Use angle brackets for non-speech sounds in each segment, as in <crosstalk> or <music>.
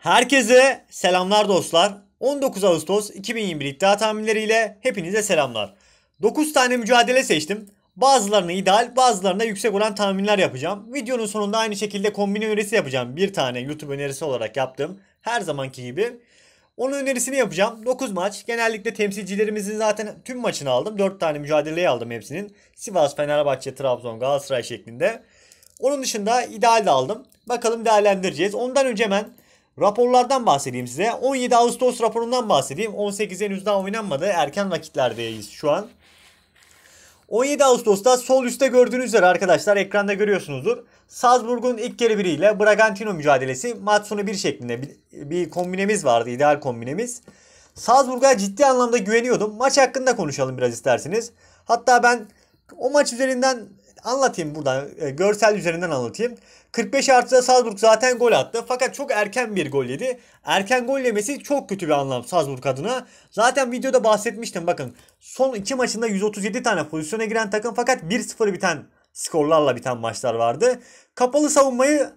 Herkese selamlar dostlar. 19 Ağustos 2021 iddia tahminleriyle hepinize selamlar. 9 tane mücadele seçtim. Bazılarına ideal, bazılarına yüksek olan tahminler yapacağım. Videonun sonunda aynı şekilde kombin önerisi yapacağım. Bir tane YouTube önerisi olarak yaptım. Her zamanki gibi. Onun önerisini yapacağım. 9 maç. Genellikle temsilcilerimizin zaten tüm maçını aldım. 4 tane mücadeleyi aldım hepsinin. Sivas, Fenerbahçe, Trabzon, Galatasaray şeklinde. Onun dışında ideal de aldım. Bakalım değerlendireceğiz. Ondan önce hemen Raporlardan bahsedeyim size. 17 Ağustos raporundan bahsedeyim. 18 henüz daha oynanmadı. Erken vakitlerdeyiz şu an. 17 Ağustos'ta sol üstte gördüğünüz üzere arkadaşlar ekranda görüyorsunuzdur. Salzburg'un ilk geri biriyle Bragantino mücadelesi maç sonu bir şeklinde bir, bir kombinemiz vardı. ideal kombinemiz. Salzburg'a ciddi anlamda güveniyordum. Maç hakkında konuşalım biraz isterseniz. Hatta ben o maç üzerinden anlatayım buradan. E, görsel üzerinden anlatayım. 45 artıda Salzburg zaten gol attı. Fakat çok erken bir gol yedi. Erken gol yemesi çok kötü bir anlam Salzburg adına. Zaten videoda bahsetmiştim bakın. Son iki maçında 137 tane pozisyona giren takım fakat 1-0 biten skorlarla biten maçlar vardı. Kapalı savunmayı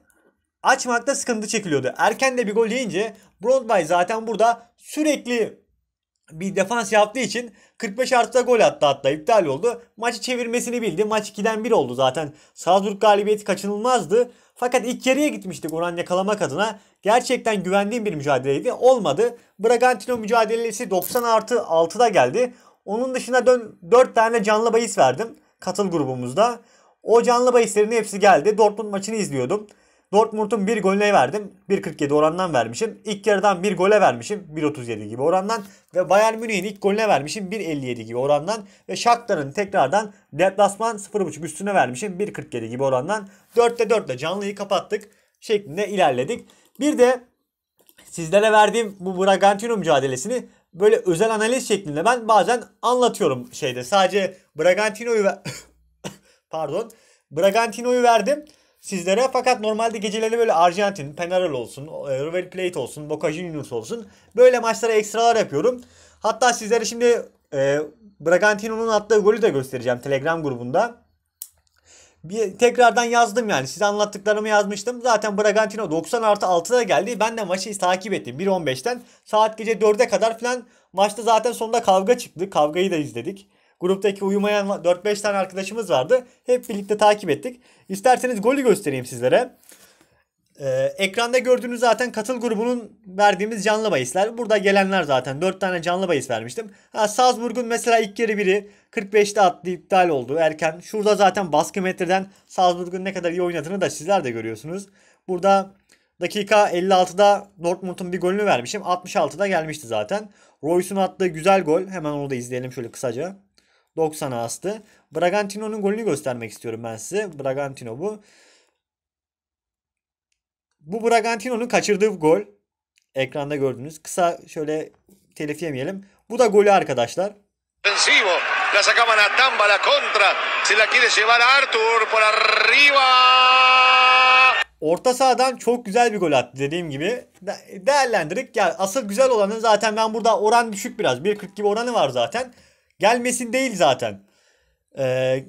açmakta sıkıntı çekiliyordu. Erken de bir gol yiyince Broadway zaten burada sürekli bir defans yaptığı için 45 artıda gol attı hatta iptal oldu. Maçı çevirmesini bildi. Maç 2'den 1 oldu zaten. Salzburg galibiyeti kaçınılmazdı. Fakat ilk yarıya gitmiştik oran yakalamak adına. Gerçekten güvendiğim bir mücadeleydi. Olmadı. Bragantino mücadelesi 90 artı 6'da geldi. Onun dışında dön 4 tane canlı bahis verdim. Katıl grubumuzda. O canlı bahislerin hepsi geldi. Dortmund maçını izliyordum. Dortmund'un bir golüne verdim. 1.47 orandan vermişim. İlk yarıdan bir gole vermişim. 1.37 gibi orandan. Ve Bayern Münih'in ilk golüne vermişim. 1.57 gibi orandan. Ve Shakhtar'ın tekrardan deplasman 0.5 üstüne vermişim. 1.47 gibi orandan. 4'te 4 ile canlıyı kapattık. Şeklinde ilerledik. Bir de sizlere verdiğim bu Bragantino mücadelesini böyle özel analiz şeklinde ben bazen anlatıyorum şeyde. Sadece Bragantino'yu ve <coughs> pardon Bragantino'yu verdim sizlere. Fakat normalde geceleri böyle Arjantin, Penarol olsun, e, River Plate olsun, Boca Juniors olsun böyle maçlara ekstralar yapıyorum. Hatta sizlere şimdi e, Bragantino'nun attığı golü de göstereceğim Telegram grubunda. Bir, tekrardan yazdım yani size anlattıklarımı yazmıştım. Zaten Bragantino 90 artı 6'da geldi. Ben de maçı takip ettim 1.15'ten. Saat gece 4'e kadar falan maçta zaten sonunda kavga çıktı. Kavgayı da izledik. Gruptaki uyumayan 4-5 tane arkadaşımız vardı. Hep birlikte takip ettik. İsterseniz golü göstereyim sizlere. Ee, ekranda gördüğünüz zaten katıl grubunun verdiğimiz canlı bahisler. Burada gelenler zaten 4 tane canlı bahis vermiştim. Ha, Salzburg'un mesela ilk yarı biri 45'te attı iptal oldu erken. Şurada zaten baskı metreden Salzburg'un ne kadar iyi oynadığını da sizler de görüyorsunuz. Burada dakika 56'da Dortmund'un bir golünü vermişim. 66'da gelmişti zaten. Royce'un attığı güzel gol. Hemen onu da izleyelim şöyle kısaca. 90'a astı. Bragantino'nun golünü göstermek istiyorum ben size. Bragantino bu. Bu Bragantino'nun kaçırdığı gol. Ekranda gördünüz. Kısa şöyle telif yemeyelim. Bu da golü arkadaşlar. La sacaban a Tamba, la contra. Se la quiere llevar Arthur por arriba. Orta sahadan çok güzel bir gol attı dediğim gibi. Değerlendirdik. Ya yani asıl güzel olanı zaten ben burada oran düşük biraz. 1.40 gibi oranı var zaten. Gelmesin değil zaten. Ee,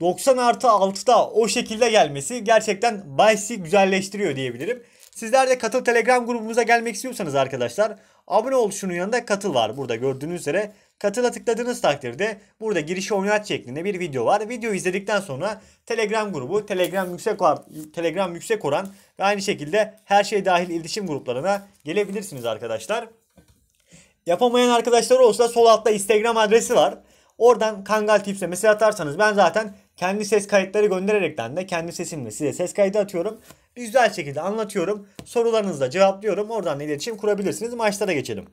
90 artı 6'da o şekilde gelmesi gerçekten bahsi güzelleştiriyor diyebilirim. Sizler de katıl telegram grubumuza gelmek istiyorsanız arkadaşlar abone ol şunun yanında katıl var. Burada gördüğünüz üzere katıla tıkladığınız takdirde burada girişi oynat şeklinde bir video var. Videoyu izledikten sonra telegram grubu, telegram yüksek, telegram yüksek oran ve aynı şekilde her şey dahil iletişim gruplarına gelebilirsiniz arkadaşlar. Yapamayan arkadaşlar olsa sol altta Instagram adresi var. Oradan Kangal Tips'e mesaj atarsanız ben zaten kendi ses kayıtları göndererekten de kendi sesimle size ses kaydı atıyorum. Güzel şekilde anlatıyorum. Sorularınızı da cevaplıyorum. Oradan da iletişim kurabilirsiniz. Maçlara geçelim.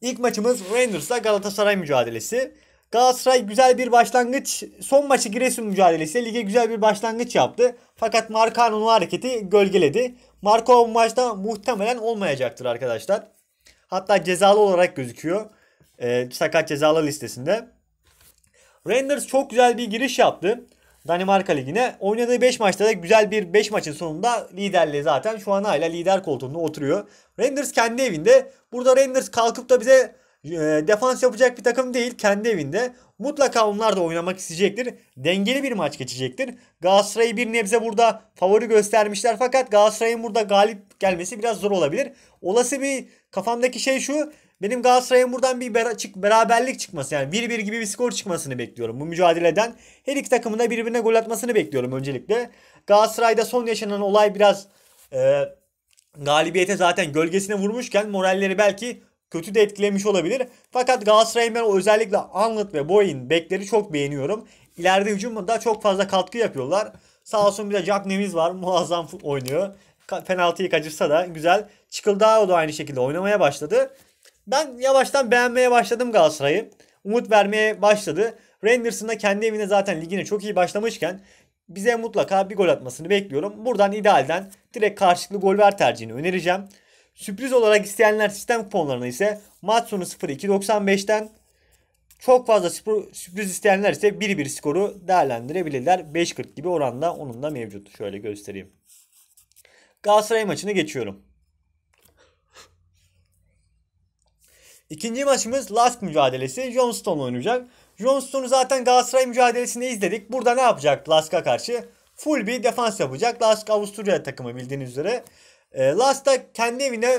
İlk maçımız Rangers'la Galatasaray mücadelesi. Galatasaray güzel bir başlangıç, son maçı Giresun mücadelesi. lige güzel bir başlangıç yaptı. Fakat Marcano'nun hareketi gölgeledi. Marco maçta muhtemelen olmayacaktır arkadaşlar. Hatta cezalı olarak gözüküyor. E, sakat cezalı listesinde. Renders çok güzel bir giriş yaptı. Danimarka Ligi'ne. Oynadığı 5 maçta da güzel bir 5 maçın sonunda liderle zaten şu an hala lider koltuğunda oturuyor. Renders kendi evinde. Burada Renders kalkıp da bize ee, defans yapacak bir takım değil kendi evinde. Mutlaka onlar da oynamak isteyecektir. Dengeli bir maç geçecektir. Galatasaray'ı bir nebze burada favori göstermişler fakat Galatasaray'ın burada galip gelmesi biraz zor olabilir. Olası bir kafamdaki şey şu. Benim Galatasaray'ın buradan bir bera çık beraberlik çıkması yani 1-1 gibi bir skor çıkmasını bekliyorum bu mücadeleden. Her iki takımın da birbirine gol atmasını bekliyorum öncelikle. Galatasaray'da son yaşanan olay biraz e, galibiyete zaten gölgesine vurmuşken moralleri belki kötü de etkilemiş olabilir. Fakat Galatasaray'ın ben özellikle Anlat ve Boyin bekleri çok beğeniyorum. İleride hücumda çok fazla katkı yapıyorlar. Sağ olsun bir de Jack Neviz var. <laughs> Muazzam oynuyor. Penaltıyı kaçırsa da güzel. Çıkıldao da aynı şekilde oynamaya başladı. Ben yavaştan beğenmeye başladım Galatasaray'ı. Umut vermeye başladı. Rangers'ın da kendi evine zaten ligine çok iyi başlamışken bize mutlaka bir gol atmasını bekliyorum. Buradan idealden direkt karşılıklı gol ver tercihini önereceğim. Sürpriz olarak isteyenler sistem kuponlarına ise maç sonu 0-2.95'ten çok fazla sürpriz isteyenler ise 1-1 skoru değerlendirebilirler. 5.40 gibi oranda onun da mevcut. Şöyle göstereyim. Galatasaray maçını geçiyorum. İkinci maçımız last mücadelesi. Johnston oynayacak. Johnston'u zaten Galatasaray mücadelesinde izledik. Burada ne yapacak Lask'a karşı? Full bir defans yapacak. Lask Avusturya takımı bildiğiniz üzere. E, ee, Las kendi evine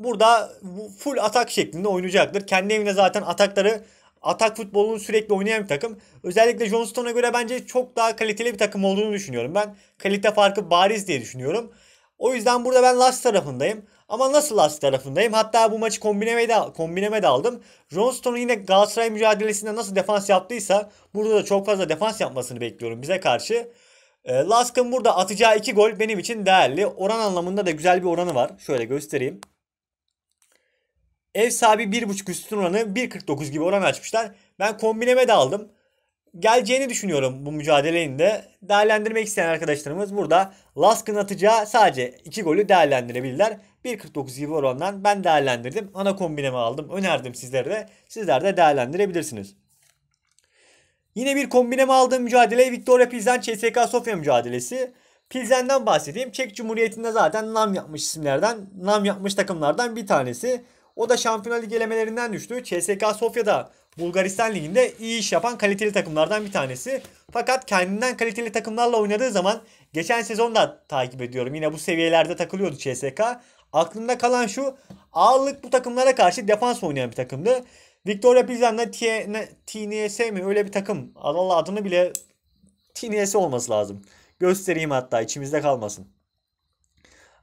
burada full atak şeklinde oynayacaktır. Kendi evine zaten atakları atak futbolunu sürekli oynayan bir takım. Özellikle Johnstone'a göre bence çok daha kaliteli bir takım olduğunu düşünüyorum ben. Kalite farkı bariz diye düşünüyorum. O yüzden burada ben last tarafındayım. Ama nasıl last tarafındayım? Hatta bu maçı kombineme de, kombineme de aldım. Johnstone'un yine Galatasaray mücadelesinde nasıl defans yaptıysa burada da çok fazla defans yapmasını bekliyorum bize karşı. E, ee, Lask'ın burada atacağı 2 gol benim için değerli. Oran anlamında da güzel bir oranı var. Şöyle göstereyim. Ev sahibi 1.5 üstün oranı 1.49 gibi oran açmışlar. Ben kombineme de aldım. Geleceğini düşünüyorum bu mücadelenin de. Değerlendirmek isteyen arkadaşlarımız burada Lask'ın atacağı sadece 2 golü değerlendirebilirler. 1.49 gibi orandan ben değerlendirdim. Ana kombineme aldım. Önerdim sizlere de. Sizler de değerlendirebilirsiniz. Yine bir kombineme aldığım mücadele Victoria Pilsen CSK Sofia mücadelesi. Pilsen'den bahsedeyim. Çek Cumhuriyeti'nde zaten nam yapmış isimlerden, nam yapmış takımlardan bir tanesi. O da Şampiyonlar Ligi elemelerinden düştü. CSK Sofya'da Bulgaristan Ligi'nde iyi iş yapan kaliteli takımlardan bir tanesi. Fakat kendinden kaliteli takımlarla oynadığı zaman geçen sezon da takip ediyorum. Yine bu seviyelerde takılıyordu CSK. Aklımda kalan şu ağırlık bu takımlara karşı defans oynayan bir takımdı. Victoria Pilsen'de TNS mi öyle bir takım. Allah adını bile TNS olması lazım. Göstereyim hatta içimizde kalmasın.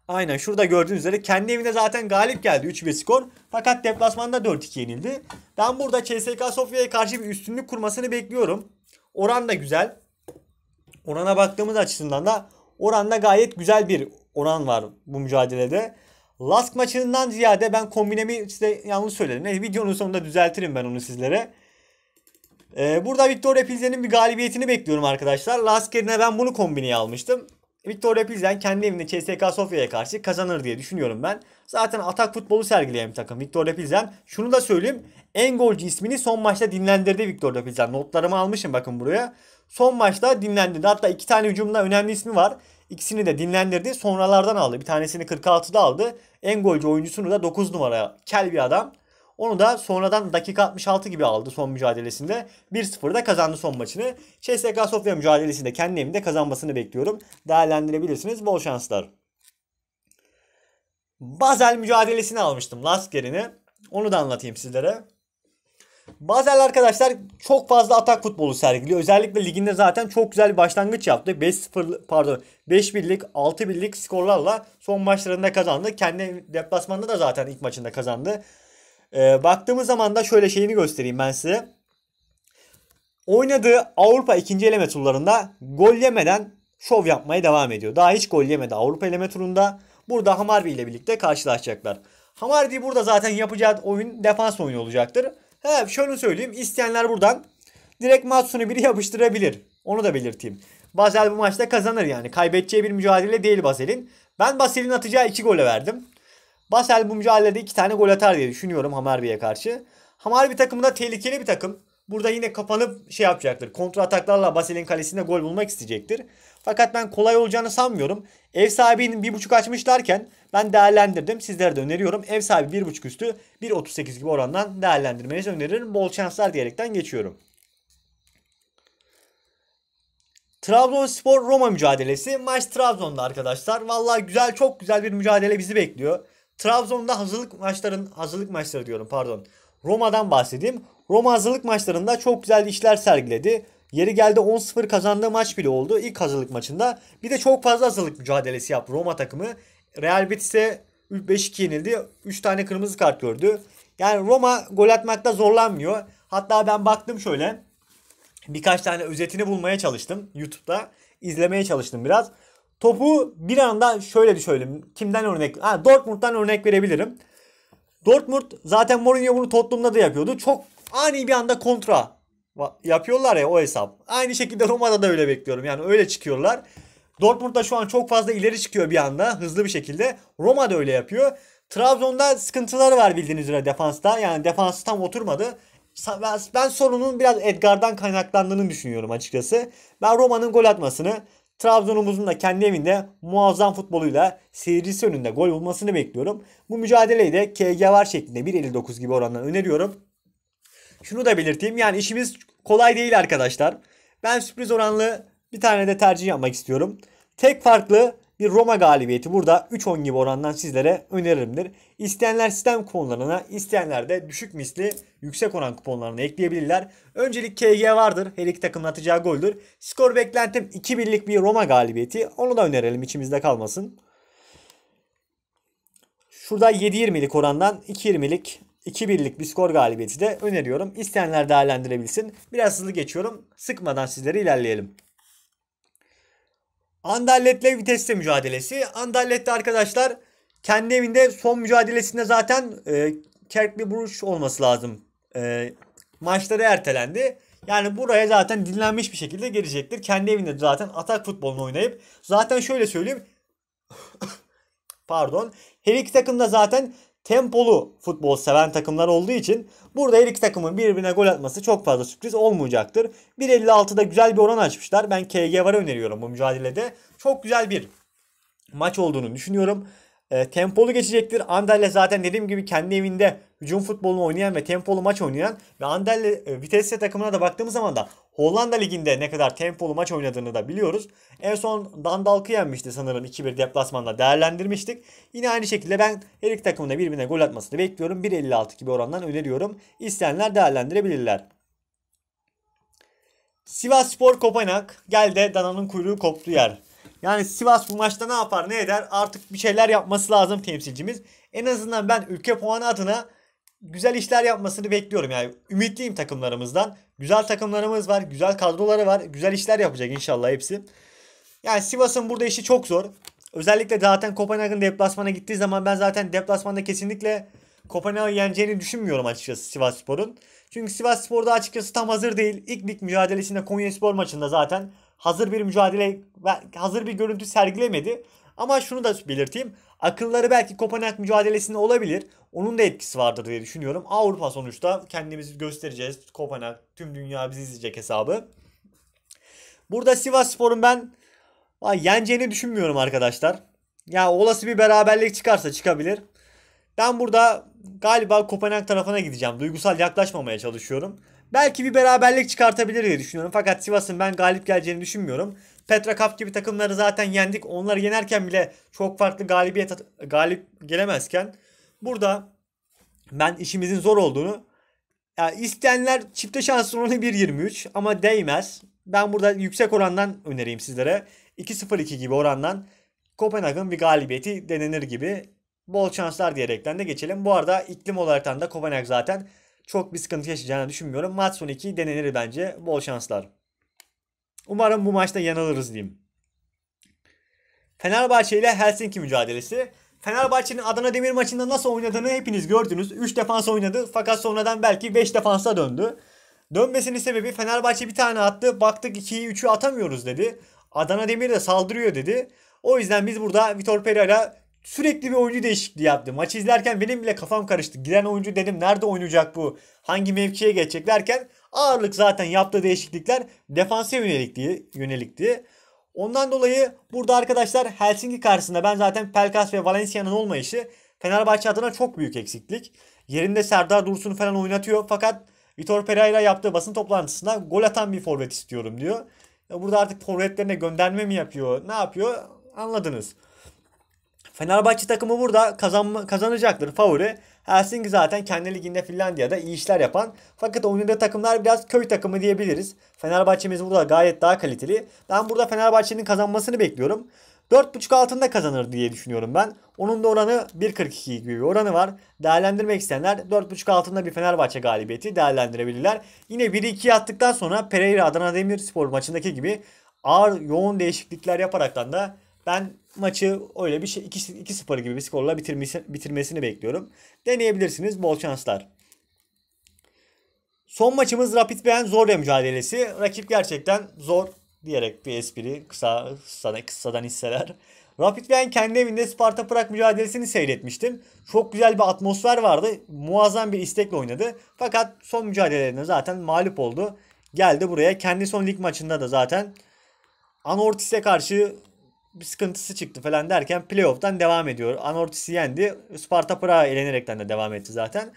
Aynen şurada gördüğünüz üzere kendi evinde zaten galip geldi 3-1 skor. Fakat deplasmanda 4-2 yenildi. Ben burada CSK Sofya'ya karşı bir üstünlük kurmasını bekliyorum. Oran da güzel. Orana baktığımız açısından da oranda gayet güzel bir oran var bu mücadelede. Lask maçından ziyade ben kombinemi size yanlış söyledim. Neyse videonun sonunda düzeltirim ben onu sizlere. Ee, burada Victoria Pilsen'in bir galibiyetini bekliyorum arkadaşlar. Lask yerine ben bunu kombineye almıştım. Victoria Pilsen kendi evinde CSK Sofya'ya karşı kazanır diye düşünüyorum ben. Zaten atak futbolu sergileyen bir takım Victoria Pilsen. Şunu da söyleyeyim. En golcü ismini son maçta dinlendirdi Victoria Pilsen. Notlarımı almışım bakın buraya. Son maçta dinlendirdi. Hatta iki tane hücumda önemli ismi var. İkisini de dinlendirdi. Sonralardan aldı. Bir tanesini 46'da aldı. En golcü oyuncusunu da 9 numara. Kel bir adam. Onu da sonradan dakika 66 gibi aldı son mücadelesinde. 1-0'da kazandı son maçını. CSKA Sofya mücadelesinde kendi evinde kazanmasını bekliyorum. Değerlendirebilirsiniz. Bol şanslar. Bazel mücadelesini almıştım Lasker'ini. Onu da anlatayım sizlere. Bazel arkadaşlar çok fazla atak futbolu sergiliyor. Özellikle liginde zaten çok güzel bir başlangıç yaptı. 5-0 pardon 5-1'lik 6-1'lik skorlarla son maçlarında kazandı. Kendi deplasmanda da zaten ilk maçında kazandı. E, baktığımız zaman da şöyle şeyini göstereyim ben size. Oynadığı Avrupa ikinci eleme turlarında gol yemeden şov yapmaya devam ediyor. Daha hiç gol yemedi Avrupa eleme turunda. Burada Hamarbi ile birlikte karşılaşacaklar. Hamarbi burada zaten yapacağı oyun defans oyunu olacaktır. He, şöyle söyleyeyim. isteyenler buradan direkt Matsun'u biri yapıştırabilir. Onu da belirteyim. Basel bu maçta kazanır yani. Kaybedeceği bir mücadele değil Basel'in. Ben Basel'in atacağı iki gole verdim. Basel bu mücadelede iki tane gol atar diye düşünüyorum Hamarbi'ye karşı. Hamarbi takımında tehlikeli bir takım. Burada yine kapanıp şey yapacaktır. Kontra ataklarla Basel'in kalesinde gol bulmak isteyecektir. Fakat ben kolay olacağını sanmıyorum. Ev sahibinin bir buçuk açmışlarken ben değerlendirdim. Sizlere de öneriyorum. Ev sahibi bir buçuk üstü 1.38 gibi orandan değerlendirmenizi öneririm. Bol şanslar diyerekten geçiyorum. Trabzonspor Roma mücadelesi. Maç Trabzon'da arkadaşlar. Valla güzel çok güzel bir mücadele bizi bekliyor. Trabzon'da hazırlık maçların hazırlık maçları diyorum pardon. Roma'dan bahsedeyim. Roma hazırlık maçlarında çok güzel işler sergiledi. Yeri geldi 10-0 kazandığı maç bile oldu ilk hazırlık maçında. Bir de çok fazla hazırlık mücadelesi yaptı Roma takımı. Real Betis'e 5-2 yenildi. 3 tane kırmızı kart gördü. Yani Roma gol atmakta zorlanmıyor. Hatta ben baktım şöyle. Birkaç tane özetini bulmaya çalıştım YouTube'da. izlemeye çalıştım biraz. Topu bir anda şöyle düşelim. Kimden örnek? Ha, Dortmund'dan örnek verebilirim. Dortmund zaten Mourinho bunu Tottenham'da da yapıyordu. Çok ani bir anda kontra yapıyorlar ya o hesap. Aynı şekilde Roma'da da öyle bekliyorum. Yani öyle çıkıyorlar. Dortmund da şu an çok fazla ileri çıkıyor bir anda hızlı bir şekilde. Roma da öyle yapıyor. Trabzon'da sıkıntıları var bildiğiniz üzere defansta. Yani defansı tam oturmadı. ben sorunun biraz Edgar'dan kaynaklandığını düşünüyorum açıkçası. Ben Roma'nın gol atmasını Trabzon'umuzun da kendi evinde muazzam futboluyla seyircisi önünde gol bulmasını bekliyorum. Bu mücadeleyi de KG var şeklinde 1.59 gibi orandan öneriyorum. Şunu da belirteyim yani işimiz kolay değil arkadaşlar. Ben sürpriz oranlı bir tane de tercih yapmak istiyorum. Tek farklı bir Roma galibiyeti burada 3-10 gibi orandan sizlere önerimdir. İsteyenler sistem kuponlarına, isteyenler de düşük misli yüksek oran kuponlarına ekleyebilirler. Öncelik KG vardır. Her iki takımın atacağı goldür. Skor beklentim 2-1'lik bir Roma galibiyeti. Onu da önerelim içimizde kalmasın. Şurada 7-20'lik orandan 2-20'lik 2-1'lik bir skor galibiyeti de öneriyorum. İsteyenler değerlendirebilsin. Biraz hızlı geçiyorum. Sıkmadan sizlere ilerleyelim. Anderlet'le Vitesse mücadelesi. Anderlet'te arkadaşlar kendi evinde son mücadelesinde zaten e, Kerkli Bruges olması lazım. E, maçları ertelendi. Yani buraya zaten dinlenmiş bir şekilde gelecektir. Kendi evinde zaten atak futbolunu oynayıp zaten şöyle söyleyeyim. <coughs> Pardon. Her iki takım da zaten tempolu futbol seven takımlar olduğu için burada her iki takımın birbirine gol atması çok fazla sürpriz olmayacaktır. 1.56'da güzel bir oran açmışlar. Ben KG var öneriyorum bu mücadelede. Çok güzel bir maç olduğunu düşünüyorum. E, tempolu geçecektir. Anderle zaten dediğim gibi kendi evinde hücum futbolunu oynayan ve tempolu maç oynayan ve Anderle e, Vitesse takımına da baktığımız zaman da Hollanda Ligi'nde ne kadar tempolu maç oynadığını da biliyoruz. En son Dandalk'ı yenmişti sanırım 2-1 deplasmanda değerlendirmiştik. Yine aynı şekilde ben her iki takımın da birbirine gol atmasını bekliyorum. 1.56 gibi orandan öneriyorum. İsteyenler değerlendirebilirler. Sivas Spor Kopenhag gel de dananın kuyruğu koptu yer. Yani Sivas bu maçta ne yapar ne eder artık bir şeyler yapması lazım temsilcimiz. En azından ben ülke puanı adına güzel işler yapmasını bekliyorum. Yani ümitliyim takımlarımızdan. Güzel takımlarımız var. Güzel kadroları var. Güzel işler yapacak inşallah hepsi. Yani Sivas'ın burada işi çok zor. Özellikle zaten Kopenhag'ın deplasmana gittiği zaman ben zaten deplasmanda kesinlikle Kopenhag'ı yeneceğini düşünmüyorum açıkçası Sivas Spor'un. Çünkü Sivas Spor'da açıkçası tam hazır değil. İlk lig mücadelesinde Konya Spor maçında zaten hazır bir mücadele, hazır bir görüntü sergilemedi. Ama şunu da belirteyim. Akılları belki Kopenhag mücadelesinde olabilir. Onun da etkisi vardır diye düşünüyorum. Avrupa sonuçta kendimizi göstereceğiz. Kopenhag tüm dünya bizi izleyecek hesabı. Burada Sivas Spor'un ben yeneceğini düşünmüyorum arkadaşlar. Ya olası bir beraberlik çıkarsa çıkabilir. Ben burada galiba Kopenhag tarafına gideceğim. Duygusal yaklaşmamaya çalışıyorum. Belki bir beraberlik çıkartabilir diye düşünüyorum. Fakat Sivas'ın ben galip geleceğini düşünmüyorum. Petra Cup gibi takımları zaten yendik. Onları yenerken bile çok farklı galibiyet galip gelemezken burada ben işimizin zor olduğunu yani isteyenler çifte şans oranı 1.23 ama değmez. Ben burada yüksek orandan önereyim sizlere. 2.02 gibi orandan Kopenhag'ın bir galibiyeti denenir gibi bol şanslar diyerekten de geçelim. Bu arada iklim olarak da Kopenhag zaten çok bir sıkıntı yaşayacağını düşünmüyorum. Maç sonu 2 denenir bence. Bol şanslar. Umarım bu maçta yanılırız diyeyim. Fenerbahçe ile Helsinki mücadelesi. Fenerbahçe'nin Adana Demir maçında nasıl oynadığını hepiniz gördünüz. 3 defans oynadı fakat sonradan belki 5 defansa döndü. Dönmesinin sebebi Fenerbahçe bir tane attı. Baktık 2'yi 3'ü atamıyoruz dedi. Adana Demir de saldırıyor dedi. O yüzden biz burada Vitor Pereira sürekli bir oyuncu değişikliği yaptı. Maçı izlerken benim bile kafam karıştı. Giren oyuncu dedim nerede oynayacak bu? Hangi mevkiye geçecek derken Ağırlık zaten yaptığı değişiklikler defansa yönelikti. yönelikti. Ondan dolayı burada arkadaşlar Helsinki karşısında ben zaten Pelkas ve Valencia'nın olmayışı Fenerbahçe adına çok büyük eksiklik. Yerinde Serdar Dursun falan oynatıyor fakat Vitor Pereira yaptığı basın toplantısında gol atan bir forvet istiyorum diyor. Burada artık forvetlerine gönderme mi yapıyor ne yapıyor anladınız. Fenerbahçe takımı burada kazanma, kazanacaktır favori. Helsinki zaten kendi liginde Finlandiya'da iyi işler yapan fakat oynadığı takımlar biraz köy takımı diyebiliriz. Fenerbahçe'miz burada gayet daha kaliteli. Ben burada Fenerbahçe'nin kazanmasını bekliyorum. 4.5 altında kazanır diye düşünüyorum ben. Onun da oranı 1.42 gibi bir oranı var. Değerlendirmek isteyenler 4.5 altında bir Fenerbahçe galibiyeti değerlendirebilirler. Yine 1-2'ye attıktan sonra Pereira Adana Demirspor maçındaki gibi ağır yoğun değişiklikler yaparaktan da ben maçı öyle bir şey 2-0 gibi bir skorla bitirmesi, bitirmesini bekliyorum. Deneyebilirsiniz. Bol şanslar. Son maçımız Rapid Beyen Zorya mücadelesi. Rakip gerçekten zor diyerek bir espri kısa, kısadan, kısadan hisseler. Rapid Wien kendi evinde Sparta Prag mücadelesini seyretmiştim. Çok güzel bir atmosfer vardı. Muazzam bir istekle oynadı. Fakat son mücadelelerinde zaten mağlup oldu. Geldi buraya. Kendi son lig maçında da zaten Anortis'e karşı bir sıkıntısı çıktı falan derken playoff'tan devam ediyor. Anortis'i yendi. Sparta Praha elenerekten de devam etti zaten.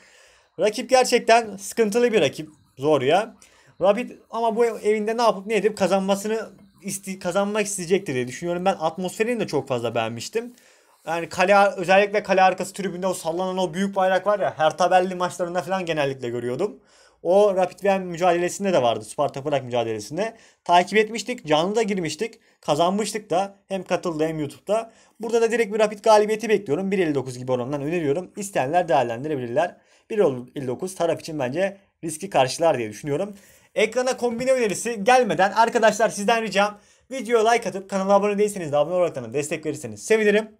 Rakip gerçekten sıkıntılı bir rakip. Zor ya. Rapid ama bu evinde ne yapıp ne edip kazanmasını iste, kazanmak isteyecektir diye düşünüyorum. Ben atmosferini de çok fazla beğenmiştim. Yani kale özellikle kale arkası tribünde o sallanan o büyük bayrak var ya her tabelli maçlarında falan genellikle görüyordum. O Rapid Wien mücadelesinde de vardı. Sparta Prag mücadelesinde. Takip etmiştik. Canlı da girmiştik. Kazanmıştık da. Hem katıldı hem YouTube'da. Burada da direkt bir Rapid galibiyeti bekliyorum. 1.59 gibi oranından öneriyorum. İsteyenler değerlendirebilirler. 1.59 taraf için bence riski karşılar diye düşünüyorum. Ekrana kombine önerisi gelmeden arkadaşlar sizden ricam videoya like atıp kanala abone değilseniz de abone olarak da destek verirseniz sevinirim.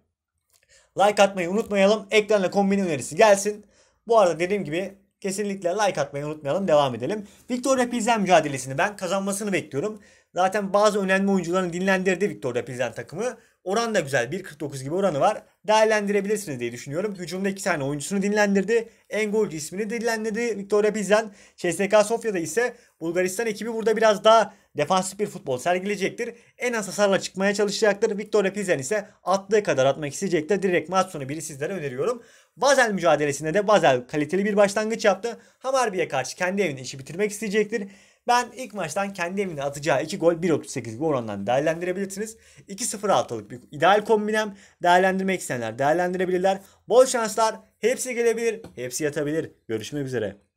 Like atmayı unutmayalım. ekranla kombine önerisi gelsin. Bu arada dediğim gibi Kesinlikle like atmayı unutmayalım. Devam edelim. Victoria Pilsen mücadelesini ben kazanmasını bekliyorum. Zaten bazı önemli oyuncuların dinlendirdi Victoria Pilsen takımı. Oran da güzel. 1.49 gibi oranı var. Değerlendirebilirsiniz diye düşünüyorum. Hücumda iki tane oyuncusunu dinlendirdi. Engol ismini dinlendirdi Victoria Pilsen. CSK Sofya'da ise Bulgaristan ekibi burada biraz daha defansif bir futbol sergileyecektir. En az hasarla çıkmaya çalışacaktır. Victoria Pilsen ise attığı kadar atmak isteyecektir. Direkt maç sonu biri sizlere öneriyorum. Vazel mücadelesinde de Vazel kaliteli bir başlangıç yaptı. Hamarbi'ye karşı kendi evinde işi bitirmek isteyecektir. Ben ilk maçtan kendi evinde atacağı 2 gol 1.38 bir orandan değerlendirebilirsiniz. 2-0 altılık bir ideal kombinem. Değerlendirmek isteyenler değerlendirebilirler. Bol şanslar. Hepsi gelebilir. Hepsi yatabilir. Görüşmek üzere.